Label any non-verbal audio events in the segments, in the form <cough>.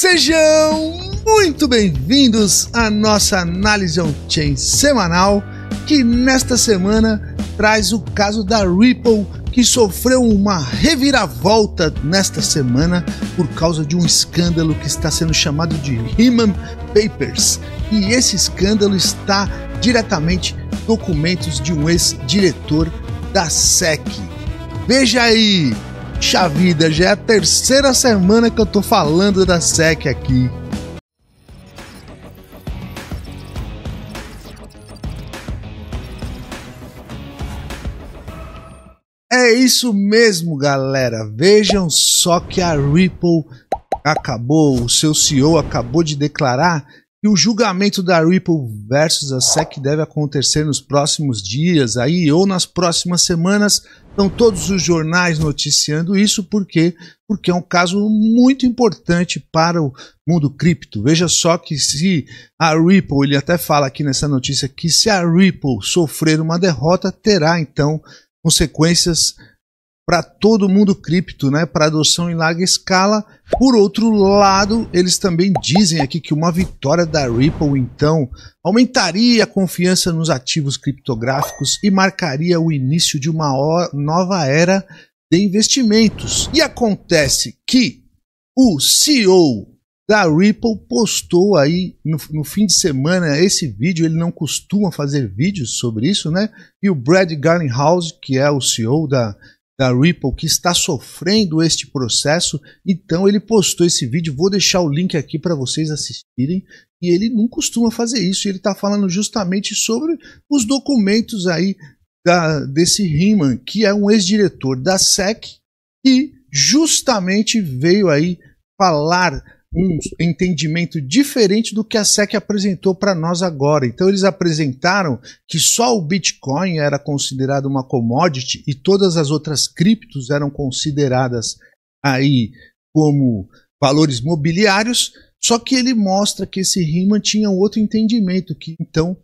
Sejam muito bem-vindos à nossa análise on-chain semanal, que nesta semana traz o caso da Ripple, que sofreu uma reviravolta nesta semana por causa de um escândalo que está sendo chamado de Riemann Papers. E esse escândalo está diretamente documentos de um ex-diretor da SEC. Veja aí, Puxa vida, já é a terceira semana que eu tô falando da SEC aqui. É isso mesmo, galera. Vejam só que a Ripple acabou, o seu CEO acabou de declarar e o julgamento da Ripple versus a SEC deve acontecer nos próximos dias aí ou nas próximas semanas. Estão todos os jornais noticiando isso porque porque é um caso muito importante para o mundo cripto. Veja só que se a Ripple, ele até fala aqui nessa notícia que se a Ripple sofrer uma derrota, terá então consequências para todo mundo cripto, né, para adoção em larga escala. Por outro lado, eles também dizem aqui que uma vitória da Ripple, então, aumentaria a confiança nos ativos criptográficos e marcaria o início de uma nova era de investimentos. E acontece que o CEO da Ripple postou aí no, no, fim de semana esse vídeo. Ele não costuma fazer vídeos sobre isso, né? E o Brad Garlinghouse, que é o CEO da da Ripple que está sofrendo este processo. Então ele postou esse vídeo, vou deixar o link aqui para vocês assistirem. E ele não costuma fazer isso, ele está falando justamente sobre os documentos aí da, desse Riemann, que é um ex-diretor da SEC e justamente veio aí falar um entendimento diferente do que a SEC apresentou para nós agora. Então, eles apresentaram que só o Bitcoin era considerado uma commodity e todas as outras criptos eram consideradas aí como valores mobiliários, só que ele mostra que esse Riemann tinha um outro entendimento, que então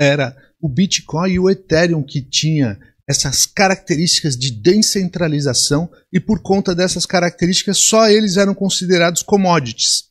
era o Bitcoin e o Ethereum que tinha essas características de descentralização e por conta dessas características só eles eram considerados commodities.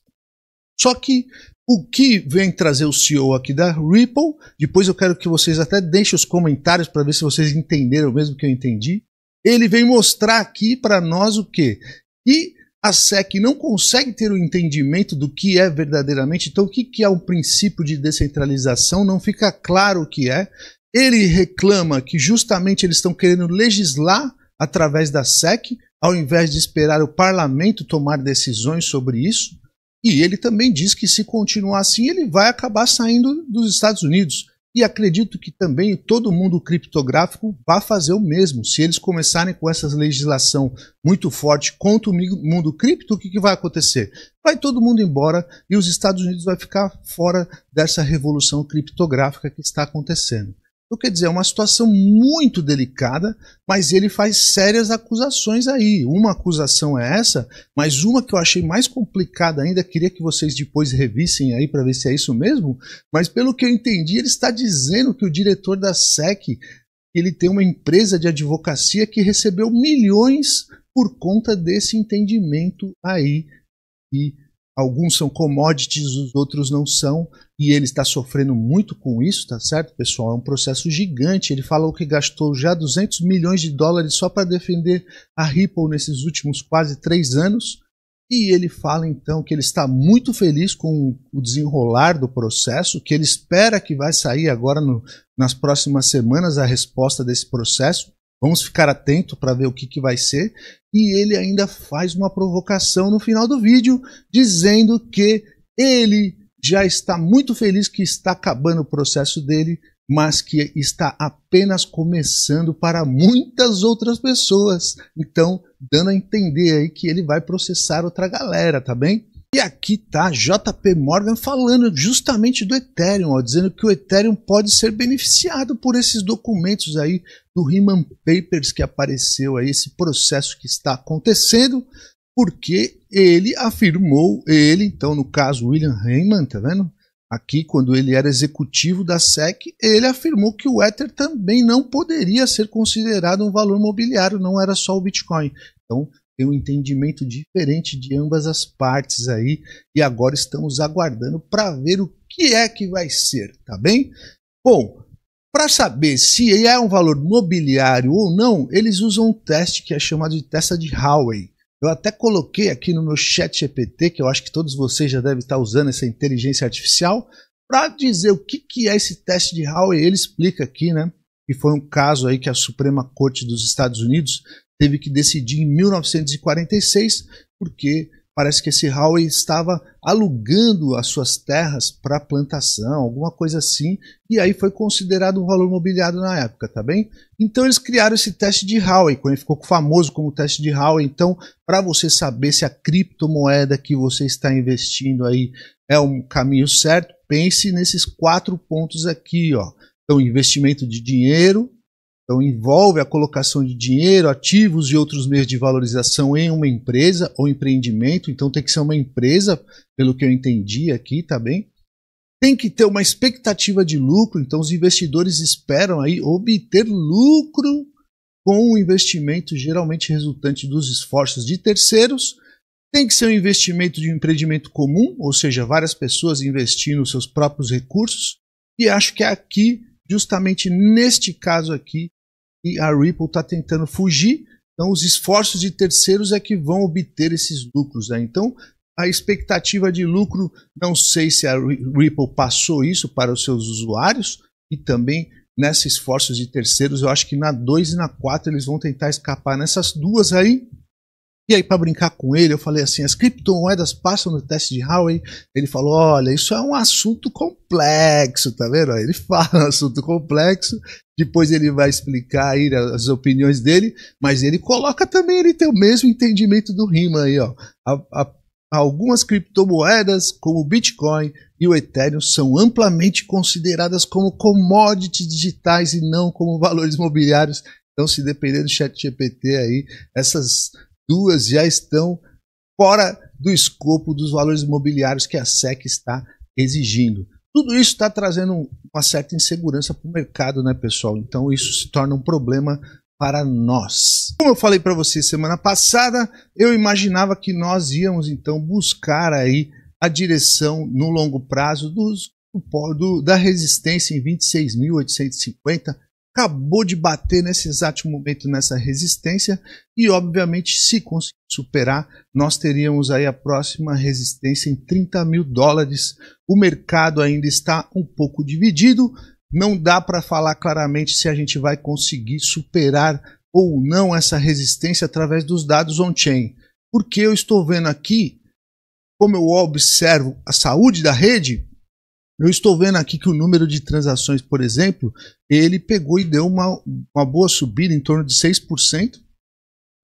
Só que o que vem trazer o CEO aqui da Ripple, depois eu quero que vocês até deixem os comentários para ver se vocês entenderam mesmo que eu entendi. Ele vem mostrar aqui para nós o quê? E a SEC não consegue ter o um entendimento do que é verdadeiramente, então o que, que é um princípio de descentralização, não fica claro o que é, ele reclama que justamente eles estão querendo legislar através da SEC, ao invés de esperar o parlamento tomar decisões sobre isso. E ele também diz que se continuar assim, ele vai acabar saindo dos Estados Unidos. E acredito que também todo mundo criptográfico vai fazer o mesmo. Se eles começarem com essa legislação muito forte contra o mundo cripto, o que, que vai acontecer? Vai todo mundo embora e os Estados Unidos vai ficar fora dessa revolução criptográfica que está acontecendo. Então, quer dizer, é uma situação muito delicada, mas ele faz sérias acusações aí. Uma acusação é essa, mas uma que eu achei mais complicada ainda, queria que vocês depois revissem aí para ver se é isso mesmo, mas pelo que eu entendi, ele está dizendo que o diretor da SEC, ele tem uma empresa de advocacia que recebeu milhões por conta desse entendimento aí e Alguns são commodities, os outros não são, e ele está sofrendo muito com isso, tá certo, pessoal? É um processo gigante. Ele falou que gastou já 200 milhões de dólares só para defender a Ripple nesses últimos quase três anos. E ele fala então que ele está muito feliz com o desenrolar do processo, que ele espera que vai sair agora no, nas próximas semanas a resposta desse processo Vamos ficar atento para ver o que, que vai ser. E ele ainda faz uma provocação no final do vídeo, dizendo que ele já está muito feliz que está acabando o processo dele, mas que está apenas começando para muitas outras pessoas. Então, dando a entender aí que ele vai processar outra galera, tá bem? E aqui tá JP Morgan falando justamente do Ethereum, ó, dizendo que o Ethereum pode ser beneficiado por esses documentos aí do Riemann Papers que apareceu aí, esse processo que está acontecendo, porque ele afirmou, ele, então no caso William Riemann, tá vendo? Aqui, quando ele era executivo da SEC, ele afirmou que o Ether também não poderia ser considerado um valor mobiliário, não era só o Bitcoin. Então, tem um entendimento diferente de ambas as partes aí e agora estamos aguardando para ver o que é que vai ser, tá bem? Bom, para saber se é um valor mobiliário ou não, eles usam um teste que é chamado de testa de Howey. Eu até coloquei aqui no meu chat GPT, que eu acho que todos vocês já devem estar usando essa inteligência artificial, para dizer o que, que é esse teste de Howey. Ele explica aqui, né? Que foi um caso aí que a Suprema Corte dos Estados Unidos teve que decidir em 1946, porque parece que esse Howey estava alugando as suas terras para plantação, alguma coisa assim, e aí foi considerado um valor mobiliário na época, tá bem? Então eles criaram esse teste de Howey, quando ele ficou famoso como teste de Howey. Então, para você saber se a criptomoeda que você está investindo aí é um caminho certo, pense nesses quatro pontos aqui, ó. Então, investimento de dinheiro, então, envolve a colocação de dinheiro, ativos e outros meios de valorização em uma empresa ou empreendimento. Então, tem que ser uma empresa, pelo que eu entendi aqui, tá bem? Tem que ter uma expectativa de lucro. Então, os investidores esperam aí obter lucro com o investimento geralmente resultante dos esforços de terceiros. Tem que ser um investimento de um empreendimento comum, ou seja, várias pessoas investindo seus próprios recursos. E acho que é aqui, justamente neste caso aqui, e a Ripple está tentando fugir. Então, os esforços de terceiros é que vão obter esses lucros. Né? Então, a expectativa de lucro, não sei se a Ripple passou isso para os seus usuários e também nesses esforços de terceiros, eu acho que na 2 e na 4 eles vão tentar escapar nessas duas aí. E aí, para brincar com ele, eu falei assim: as criptomoedas passam no teste de Howey. Ele falou: olha, isso é um assunto complexo, tá vendo? Ele <laughs> fala um assunto complexo. Depois ele vai explicar aí as opiniões dele, mas ele coloca também, ele tem o mesmo entendimento do Rima aí, ó. A, a, algumas criptomoedas, como o Bitcoin e o Ethereum, são amplamente consideradas como commodities digitais e não como valores imobiliários. Então, se dependendo do chat GPT aí, essas duas já estão fora do escopo dos valores imobiliários que a SEC está exigindo. Tudo isso está trazendo uma certa insegurança para o mercado, né, pessoal? Então isso se torna um problema para nós. Como eu falei para vocês semana passada, eu imaginava que nós íamos então buscar aí a direção no longo prazo dos, do, da resistência em 26.850 acabou de bater nesse exato momento nessa resistência e obviamente se conseguir superar nós teríamos aí a próxima resistência em 30 mil dólares o mercado ainda está um pouco dividido não dá para falar claramente se a gente vai conseguir superar ou não essa resistência através dos dados on-chain porque eu estou vendo aqui como eu observo a saúde da rede eu estou vendo aqui que o número de transações, por exemplo, ele pegou e deu uma, uma boa subida em torno de 6%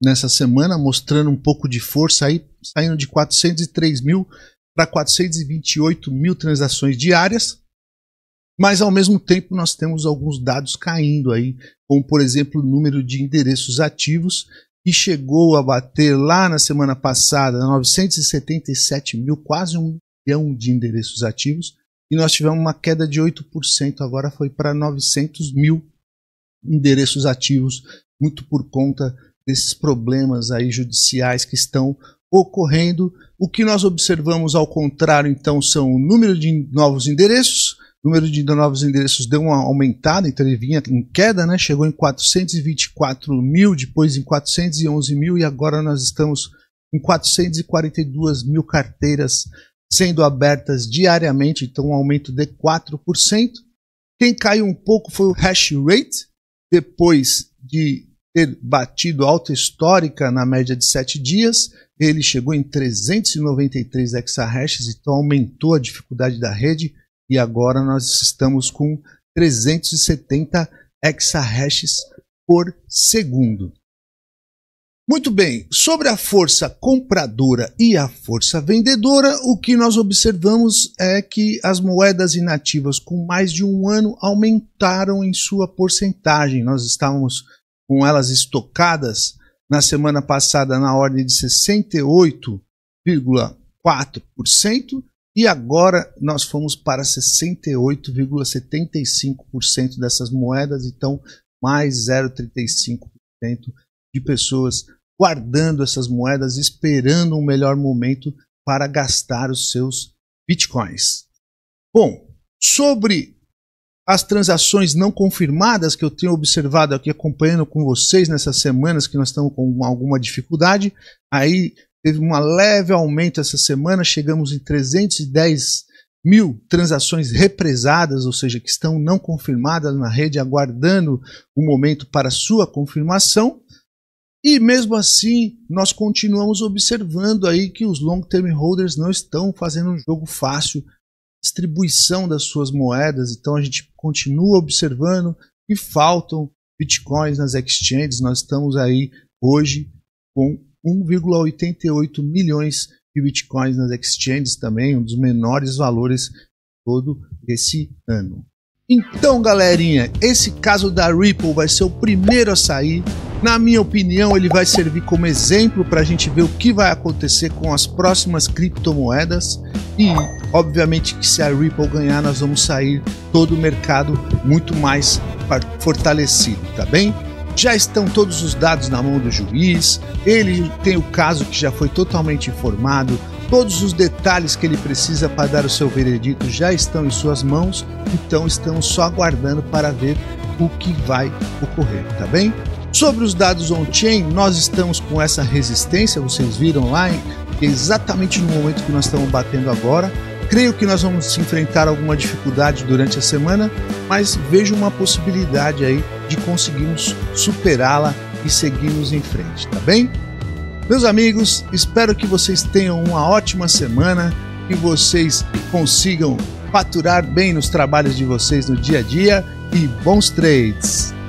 nessa semana, mostrando um pouco de força aí, saindo de 403 mil para 428 mil transações diárias. Mas ao mesmo tempo nós temos alguns dados caindo aí, como por exemplo o número de endereços ativos, que chegou a bater lá na semana passada 977 mil, quase um milhão de endereços ativos e nós tivemos uma queda de 8%, agora foi para 900 mil endereços ativos, muito por conta desses problemas aí judiciais que estão ocorrendo. O que nós observamos ao contrário, então, são o número de novos endereços. O número de novos endereços deu uma aumentada, então ele vinha em queda, né? chegou em 424 mil, depois em 411 mil e agora nós estamos em 442 mil carteiras sendo abertas diariamente, então um aumento de 4%. Quem caiu um pouco foi o hash rate, depois de ter batido alta histórica na média de 7 dias, ele chegou em 393 exahashes, então aumentou a dificuldade da rede e agora nós estamos com 370 exahashes por segundo. Muito bem, sobre a força compradora e a força vendedora, o que nós observamos é que as moedas inativas com mais de um ano aumentaram em sua porcentagem. Nós estávamos com elas estocadas na semana passada na ordem de 68,4% e agora nós fomos para 68,75% dessas moedas, então mais 0,35% de pessoas guardando essas moedas, esperando um melhor momento para gastar os seus bitcoins. Bom, sobre as transações não confirmadas que eu tenho observado aqui acompanhando com vocês nessas semanas que nós estamos com alguma dificuldade, aí teve um leve aumento essa semana, chegamos em 310 mil transações represadas, ou seja, que estão não confirmadas na rede, aguardando o momento para sua confirmação. E mesmo assim, nós continuamos observando aí que os long term holders não estão fazendo um jogo fácil, distribuição das suas moedas, então a gente continua observando que faltam bitcoins nas exchanges, nós estamos aí hoje com 1,88 milhões de bitcoins nas exchanges também, um dos menores valores todo esse ano. Então, galerinha, esse caso da Ripple vai ser o primeiro a sair na minha opinião, ele vai servir como exemplo para a gente ver o que vai acontecer com as próximas criptomoedas e, obviamente, que se a Ripple ganhar, nós vamos sair todo o mercado muito mais fortalecido, tá bem? Já estão todos os dados na mão do juiz, ele tem o caso que já foi totalmente informado, todos os detalhes que ele precisa para dar o seu veredito já estão em suas mãos, então estamos só aguardando para ver o que vai ocorrer, tá bem? Sobre os dados on-chain, nós estamos com essa resistência, vocês viram lá, exatamente no momento que nós estamos batendo agora. Creio que nós vamos enfrentar alguma dificuldade durante a semana, mas vejo uma possibilidade aí de conseguirmos superá-la e seguirmos em frente, tá bem? Meus amigos, espero que vocês tenham uma ótima semana, que vocês consigam faturar bem nos trabalhos de vocês no dia a dia e bons trades!